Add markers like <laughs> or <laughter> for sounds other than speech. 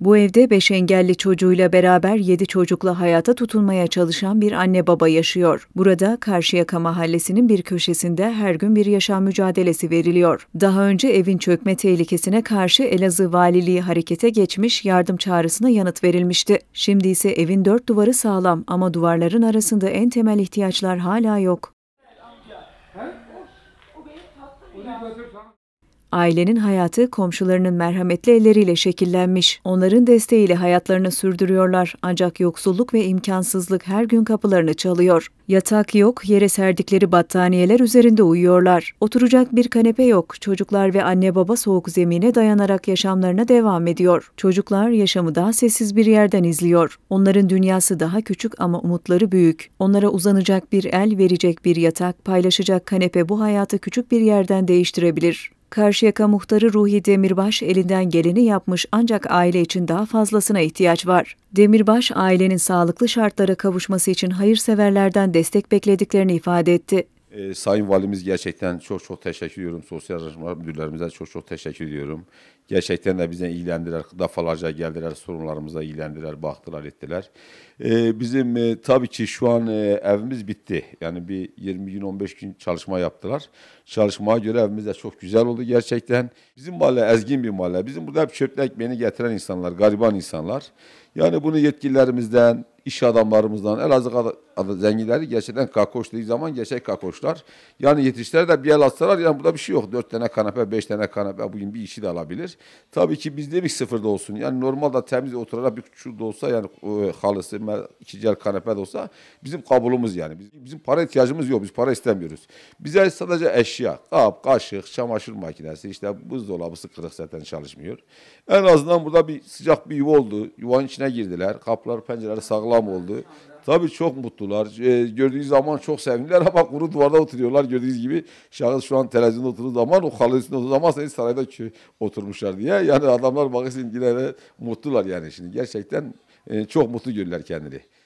Bu evde beş engelli çocuğuyla beraber yedi çocukla hayata tutunmaya çalışan bir anne baba yaşıyor. Burada Karşıyaka Mahallesi'nin bir köşesinde her gün bir yaşam mücadelesi veriliyor. Daha önce evin çökme tehlikesine karşı Elazığ Valiliği harekete geçmiş yardım çağrısına yanıt verilmişti. Şimdi ise evin dört duvarı sağlam ama duvarların arasında en temel ihtiyaçlar hala yok. Ailenin hayatı komşularının merhametli elleriyle şekillenmiş. Onların desteğiyle hayatlarını sürdürüyorlar. Ancak yoksulluk ve imkansızlık her gün kapılarını çalıyor. Yatak yok, yere serdikleri battaniyeler üzerinde uyuyorlar. Oturacak bir kanepe yok. Çocuklar ve anne baba soğuk zemine dayanarak yaşamlarına devam ediyor. Çocuklar yaşamı daha sessiz bir yerden izliyor. Onların dünyası daha küçük ama umutları büyük. Onlara uzanacak bir el, verecek bir yatak, paylaşacak kanepe bu hayatı küçük bir yerden değiştirebilir. Karşıyaka muhtarı Ruhi Demirbaş elinden geleni yapmış ancak aile için daha fazlasına ihtiyaç var. Demirbaş ailenin sağlıklı şartlara kavuşması için hayırseverlerden destek beklediklerini ifade etti e, Sayın Valimiz gerçekten çok çok teşekkür ediyorum. Sosyal Araştırma Müdürlerimize çok çok teşekkür ediyorum. Gerçekten de bize ilgilendiler. Defalarca geldiler, sorunlarımıza ilgilendiler, baktılar, ettiler. E, bizim e, tabii ki şu an e, evimiz bitti. Yani bir 20 gün, 15 gün çalışma yaptılar. Çalışmaya göre evimiz de çok güzel oldu gerçekten. Bizim mahalle ezgin bir mahalle. Bizim burada hep çöple ekmeğini getiren insanlar, gariban insanlar. Yani bunu yetkililerimizden, iş adamlarımızdan, Elazığ zenginleri gerçekten kakoş dediği zaman gerçek kakoşlar. Yani yetişler de bir el atsalar yani burada bir şey yok. Dört tane kanepe, beş tane kanepe bugün bir işi de alabilir. Tabii ki biz dedik sıfırda olsun. Yani normalde temiz oturarak bir küçük de olsa yani e, halısı, iki el kanepe de olsa bizim kabulümüz yani. Bizim, para ihtiyacımız yok. Biz para istemiyoruz. Bize sadece eşya, kap, kaşık, çamaşır makinesi, işte buzdolabı kırık zaten çalışmıyor. En azından burada bir sıcak bir yuva oldu. Yuvanın içine girdiler. Kaplar, pencereler sağlam oldu. Tabii çok mutlular. E, gördüğü zaman çok sevindiler <laughs> ama kuru duvarda oturuyorlar. Gördüğünüz gibi şahıs şu an televizyonda oturduğu zaman o kalesinde oturduğu zaman senin sarayda oturmuşlar diye. Yani adamlar bakın yine de mutlular yani şimdi. Gerçekten e, çok mutlu görürler kendileri.